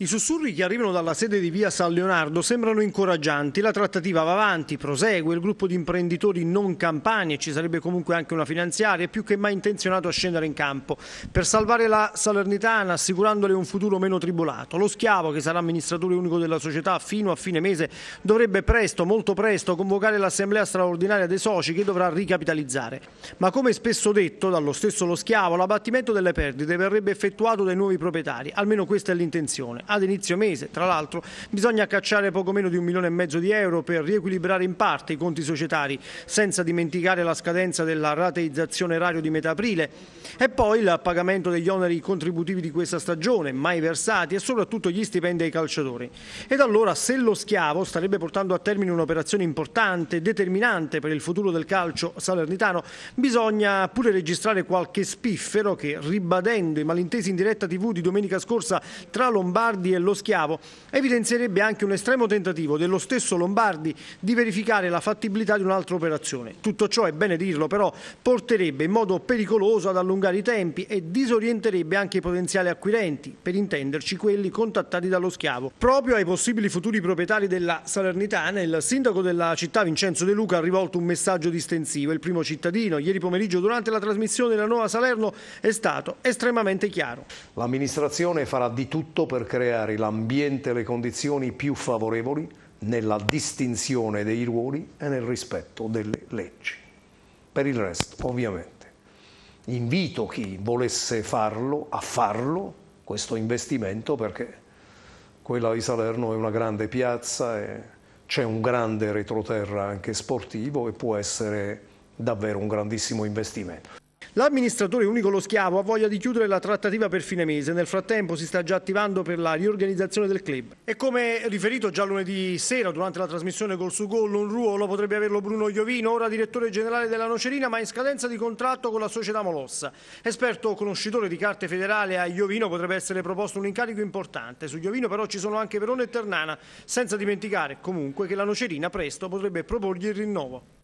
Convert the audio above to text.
I sussurri che arrivano dalla sede di via San Leonardo sembrano incoraggianti, la trattativa va avanti, prosegue, il gruppo di imprenditori non campani e ci sarebbe comunque anche una finanziaria è più che mai intenzionato a scendere in campo per salvare la Salernitana assicurandole un futuro meno tribolato. Lo schiavo che sarà amministratore unico della società fino a fine mese dovrebbe presto, molto presto, convocare l'assemblea straordinaria dei soci che dovrà ricapitalizzare. Ma come spesso detto dallo stesso lo schiavo, l'abbattimento delle perdite verrebbe effettuato dai nuovi proprietari, almeno questa è l'intenzione ad inizio mese. Tra l'altro bisogna cacciare poco meno di un milione e mezzo di euro per riequilibrare in parte i conti societari, senza dimenticare la scadenza della rateizzazione erario di metà aprile e poi il pagamento degli oneri contributivi di questa stagione, mai versati e soprattutto gli stipendi ai calciatori. Ed allora se lo schiavo starebbe portando a termine un'operazione importante, determinante per il futuro del calcio salernitano, bisogna pure registrare qualche spiffero che, ribadendo i malintesi in diretta tv di domenica scorsa tra Lombardi Lombardi e lo schiavo, evidenzierebbe anche un estremo tentativo dello stesso Lombardi di verificare la fattibilità di un'altra operazione. Tutto ciò, è bene dirlo, però porterebbe in modo pericoloso ad allungare i tempi e disorienterebbe anche i potenziali acquirenti, per intenderci quelli contattati dallo schiavo. Proprio ai possibili futuri proprietari della Salernitana, il sindaco della città Vincenzo De Luca ha rivolto un messaggio distensivo. Il primo cittadino, ieri pomeriggio durante la trasmissione della Nuova Salerno, è stato estremamente chiaro. L'amministrazione farà di tutto per creare creare l'ambiente e le condizioni più favorevoli nella distinzione dei ruoli e nel rispetto delle leggi. Per il resto, ovviamente, invito chi volesse farlo a farlo, questo investimento, perché quella di Salerno è una grande piazza e c'è un grande retroterra anche sportivo e può essere davvero un grandissimo investimento. L'amministratore unico Lo Schiavo ha voglia di chiudere la trattativa per fine mese, nel frattempo si sta già attivando per la riorganizzazione del club. E come riferito già lunedì sera durante la trasmissione col su Gol, un ruolo potrebbe averlo Bruno Iovino, ora direttore generale della Nocerina, ma in scadenza di contratto con la società Molossa. Esperto conoscitore di carte federale a Iovino potrebbe essere proposto un incarico importante. Su Iovino però ci sono anche Verona e Ternana, senza dimenticare comunque che la Nocerina presto potrebbe proporgli il rinnovo.